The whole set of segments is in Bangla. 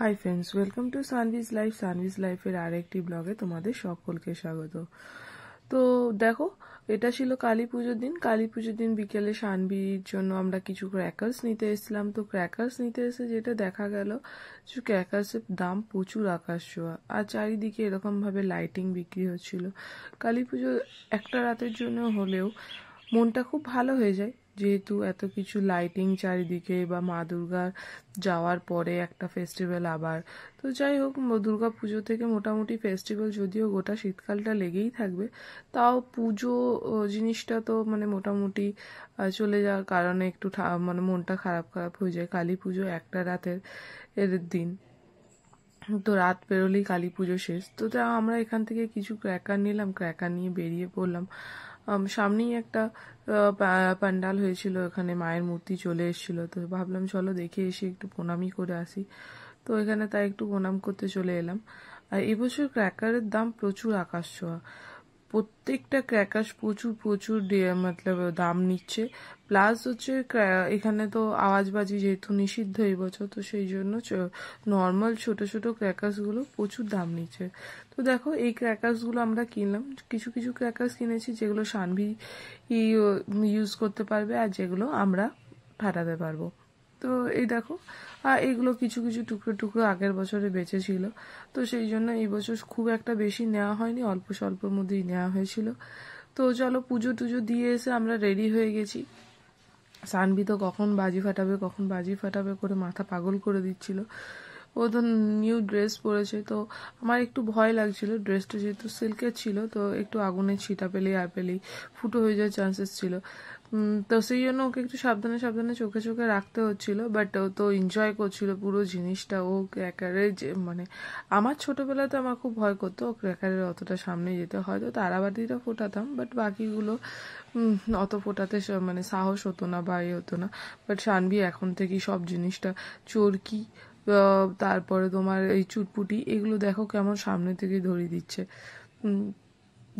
high friends welcome to Sanvi's life Sanvi's লাইফের আরেকটি ব্লগে তোমাদের সকলকে স্বাগত তো দেখো এটা ছিল কালী পুজোর দিন কালী পুজোর দিন বিকেলে সানবির জন্য আমরা কিছু ক্র্যাকার্স নিতে এসেছিলাম তো ক্র্যাকার্স নিতে এসে যেটা দেখা গেল কিছু ক্র্যাকার্সের দাম প্রচুর আকাশ ছোঁয়া আর চারিদিকে এরকমভাবে লাইটিং বিক্রি হচ্ছিল কালী পুজো একটা রাতের জন্য হলেও মনটা খুব ভালো হয়ে যায় যেহেতু এত কিছু লাইটিং চারিদিকে বা মা দুর্গার যাওয়ার পরে একটা ফেস্টিভ্যাল আবার তো যাই হোক দুর্গা পুজো থেকে মোটামুটি ফেস্টিভ্যাল যদিও গোটা শীতকালটা লেগেই থাকবে তাও পুজো জিনিসটা তো মানে মোটামুটি চলে যাওয়ার কারণে একটু মানে মনটা খারাপ খারাপ হয়ে যায় কালী পুজো একটা রাতের এর দিন তো রাত পেরোলেই কালী পুজো শেষ তো আমরা এখান থেকে কিছু ক্র্যাকার নিলাম ক্র্যাকার নিয়ে বেরিয়ে পড়লাম সামনেই একটা প্যান্ডাল হয়েছিল এখানে মায়ের মূর্তি চলে এসেছিল তো ভাবলাম চলো দেখে এসে একটু প্রণামই করে আসি তো এখানে তাই একটু প্রণাম করতে চলে এলাম আর এবছর ক্র্যাকারের দাম প্রচুর আকাশ ছোঁয়া প্রত্যেকটা ক্র্যাকার্স প্রচুর প্রচুর মতলব দাম নিচ্ছে প্লাস হচ্ছে এখানে তো আওয়াজবাজি যেহেতু নিষিদ্ধ এই বছর তো সেই জন্য নর্মাল ছোট ছোট ক্র্যাকার্সগুলো প্রচুর দাম নিচ্ছে তো দেখো এই ক্র্যাকার্সগুলো আমরা কিনলাম কিছু কিছু ক্র্যাকার্স কিনেছি যেগুলো সানভি ইউজ করতে পারবে আর যেগুলো আমরা ফাটাতে পারবো তো এই দেখো আর এগুলো কিছু কিছু টুকরো টুকরো আগের বছরে বেঁচে ছিল তো সেই জন্য এই বছর খুব একটা বেশি নেওয়া হয়নি অল্প স্বল্পর মধ্যেই নেওয়া হয়েছিল তো চলো পুজো টুজো দিয়ে এসে আমরা রেডি হয়ে গেছি সানবি তো কখন বাজি ফাটাবে কখন বাজি ফাটাবে করে মাথা পাগল করে দিচ্ছিল ও তো নিউ ড্রেস পরেছে তো আমার একটু ভয় লাগছিল ড্রেসটা যেহেতু সিল্কের ছিল তো একটু আগুনে ছিটা পেলেই আর পেলেই ফুটো হয়ে যাওয়ার চান্সেস ছিল তো সেই জন্য ওকে একটু সাবধানে সাবধানে চোখে চোখে রাখতে হচ্ছিল বাট ও তো এনজয় করছিল পুরো জিনিসটা ও ক্র্যাকারের যে মানে আমার ছোটোবেলাতে আমার খুব ভয় করতো ও ক্র্যাকারের অতটা সামনে যেতে হয়তো তারাবাতিটা ফোটাতাম বাট বাকিগুলো অত ফোটাতে মানে সাহস হতো না বা এ হতো না বাট সানবি এখন থেকেই সব জিনিসটা চোরকি তারপরে তোমার এই চুটপুটি এগুলো দেখো কেমন সামনে থেকে ধরিয়ে দিচ্ছে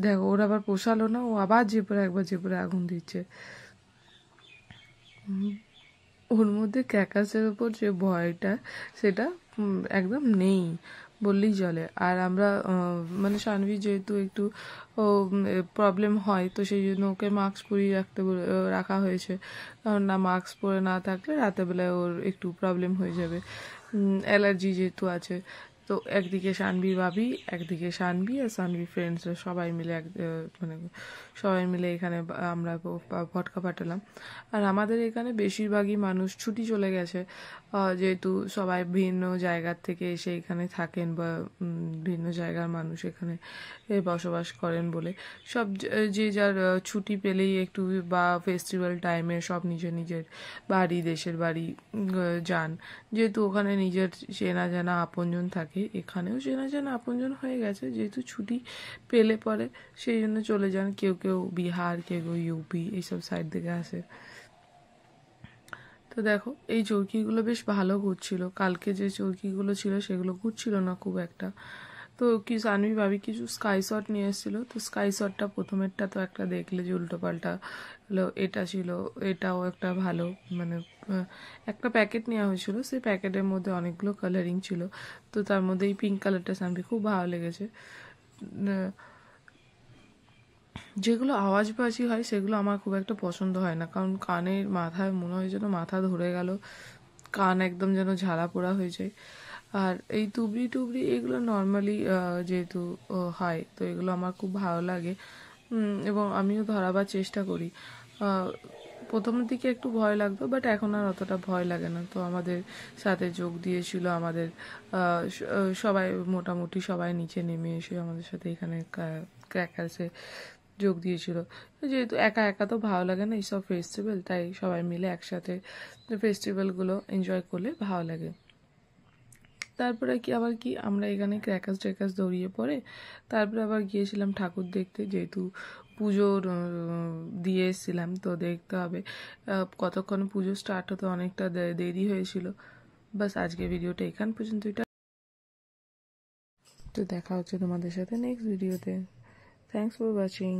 দেখো ওর আবার পোষালো না ও আবার জেপরে একবার জেপরে আগুন দিচ্ছে ওর মধ্যে ক্যাকাসের ওপর যে ভয়টা সেটা একদম নেই বললেই চলে আর আমরা মানে সানভি যেহেতু একটু প্রবলেম হয় তো সেই জন্য ওকে মাস্ক পরিয়ে রাখতে রাখা হয়েছে কারণ না মাস্ক পরে না থাকলে রাতেবেলায় ওর একটু প্রবলেম হয়ে যাবে অ্যালার্জি যেহেতু আছে তো একদিকে শানবি ভাবি একদিকে সানভি আর সানভি ফ্রেন্ডসরা সবাই মিলে এক মানে সবাই মিলে এখানে আমরা ভটকা ফাটালাম আর আমাদের এখানে বেশিরভাগই মানুষ ছুটি চলে গেছে যেহেতু সবাই ভিন্ন জায়গার থেকে এসে এখানে থাকেন বা ভিন্ন জায়গার মানুষ এখানে বসবাস করেন বলে সব যে যার ছুটি পেলেই একটু বা ফেস্টিভ্যাল টাইমে সব নিজের নিজের বাড়ি দেশের বাড়ি যান যেহেতু ওখানে নিজের চেনা জানা আপনজন থাকে থাকে এখানেও চেনা জানা আপনজন হয়ে গেছে যেহেতু ছুটি পেলে পরে সেই জন্য চলে যান কেউ কেউ বিহার কেউ কেউ ইউপি এইসব সাইড থেকে আসে তো দেখো এই চরকিগুলো বেশ ভালো ঘুরছিল কালকে যে চৌকিগুলো ছিল সেগুলো ঘুরছিল না খুব একটা তো কিছু আনবি ভাবি কিছু স্কাই শট নিয়ে এসেছিলো তো স্কাই শটটা প্রথমেরটা তো একটা দেখলে যে উল্টোপাল্টা এটা ছিল এটাও একটা ভালো মানে একটা প্যাকেট নেওয়া হয়েছিল সেই প্যাকেটের মধ্যে অনেকগুলো কালারিং ছিল তো তার মধ্যে এই পিঙ্ক কালারটা সানভি খুব ভালো লেগেছে যেগুলো আওয়াজবাজি হয় সেগুলো আমার খুব একটা পছন্দ হয় না কারণ কানের মাথায় মনে হয় যেন মাথা ধরে গেল কান একদম যেন ঝালা পোড়া হয়ে যায় আর এই তুবড়ি টুবড়ি এগুলো নর্মালি যেহেতু হয় তো এগুলো আমার খুব ভালো লাগে এবং আমিও ধরাবার চেষ্টা করি প্রথমের দিকে একটু ভয় লাগতো বাট এখন আর অতটা ভয় লাগে না তো আমাদের সাথে যোগ দিয়েছিল আমাদের সবাই মোটামুটি সবাই নিচে নেমে এসে আমাদের সাথে এখানে ক্র্যাকার্সে যোগ দিয়েছিল যেহেতু একা একা তো ভালো লাগে না এইসব ফেস্টিভ্যাল তাই সবাই মিলে একসাথে ফেস্টিভ্যালগুলো এনজয় করলে ভালো লাগে তারপরে কি আবার কি আমরা এখানে ক্র্যাকাস ট্র্যাকাস দৌড়িয়ে পড়ে তারপরে আবার গিয়েছিলাম ঠাকুর দেখতে যেহেতু পুজোর দিয়ে এসেছিলাম তো দেখতে হবে কতক্ষণ পুজো স্টার্ট হতে অনেকটা দেরি হয়েছিল বাস আজকে ভিডিওটা এখান পর্যন্ত এটা তো দেখা হচ্ছে তোমাদের সাথে নেক্সট ভিডিওতে থ্যাংকস ফর ওয়াচিং